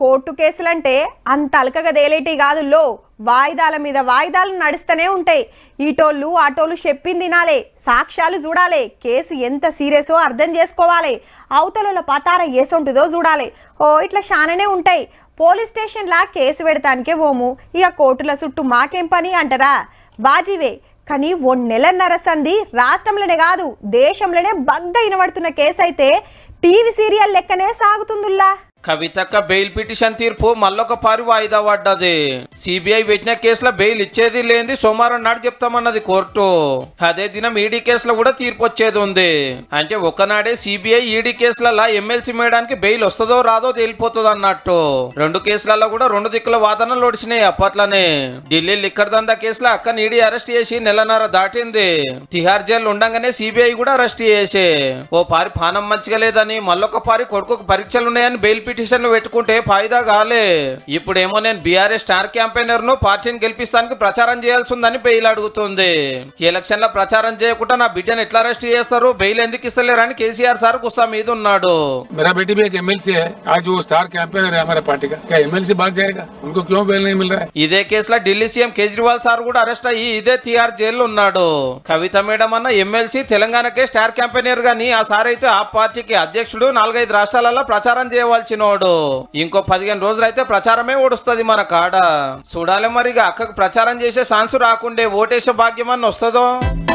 court కేసులంటే అంత అలకగా తేలేటి కాదు లో వాయిదాల మీద వాయిదాలు నడుస్తూనే ఉంటాయి ఈటోళ్ళు ఆటోళ్ళు చెప్పింది తినాలే సాక్ష్యాలు చూడాలి కేసు ఎంత సీరియసో అర్థం చేసుకోవాలి అవతలలో పతార ఏసుంటుందో చూడాలి ఓ ఇట్లా శాననే ఉంటాయి పోలీస్ స్టేషన్లా కేసు పెడతానికే ఓము ఇక కోర్టుల చుట్టూ మాకేం పని అంటారా బాజీవే కానీ ఓ నెలన్నర సంధి రాష్ట్రంలోనే కాదు దేశంలోనే బగ్గ వినబడుతున్న కేసు అయితే టీవీ సీరియల్ లెక్కనే సాగుతుందిలా కవితక్క బెయిల్ పిటిషన్ తీర్పు మళ్ళొక పారి వాయిదా పడ్డది సిబిఐ పెట్టిన కేసుల బెయిల్ ఇచ్చేది లేని సోమవారం నాడు చెప్తామన్నది కోర్టు అదే దినం ఈడీ కేసులో కూడా తీర్పు వచ్చేది ఉంది అంటే ఒకనాడే సిబిఐ ఈడీ కేసులలో ఎమ్మెల్సీ మేడానికి బెయిల్ వస్తుందో రాదో తేలిపోతుంది అన్నట్టు రెండు కేసులలో కూడా రెండు దిక్కుల వాదనలు ఒడిచినాయి అప్పట్లోనే ఢిల్లీ లిక్కర్ దందా కేసులో అక్కని ఈడీ అరెస్ట్ చేసి నెలన్నర దాటింది తిహార్ జైలు ఉండగానే సిబిఐ కూడా అరెస్ట్ చేసే ఓ పారి పానం మంచిగా లేదని మళ్ళొక పారి కొడుకు పరీక్షలున్నాయని బెయిల్ పిటి పిటిషన్లు పెట్టుకుంటే ఫాయిదా కాలే ఇప్పుడేమో నేను బీఆర్ఎస్ స్టార్ క్యాంపెయినర్ ను పార్టీని గెలిపిస్తానికి ప్రచారం చేయాల్సి ఉందని బెయిల్ అడుగుతుంది లో ప్రచారం చేయకుండా నా బిడ్డను ఎట్లా అరెస్ట్ చేస్తారు బెయిల్ ఎందుకు ఇస్తలేరు అని కేసీఆర్ సార్ గుస్సా మీద ఉన్నాడు ఇదే కేసులో ఢిల్లీ సీఎం కేజ్రీవాల్ సార్ కూడా అరెస్ట్ అయ్యి ఇదే తీఆర్ జైల్లో ఉన్నాడు కవిత మేడం అన్న ఎమ్మెల్సీ తెలంగాణకే స్టార్ క్యాంపెయినర్ గాని ఆ సార్ అయితే ఆ పార్టీకి అధ్యక్షుడు నాలుగైదు రాష్ట్రాలలో ప్రచారం చేయవలసిన వచ్చినోడు ఇంకో పదిహేను రోజులైతే ప్రచారమే ఓడుస్తుంది మన కాడ చూడాలి మరిగా అక్కకు ప్రచారం చేసే ఛాన్స్ రాకుండే ఓటేసే భాగ్యం అని వస్తుందో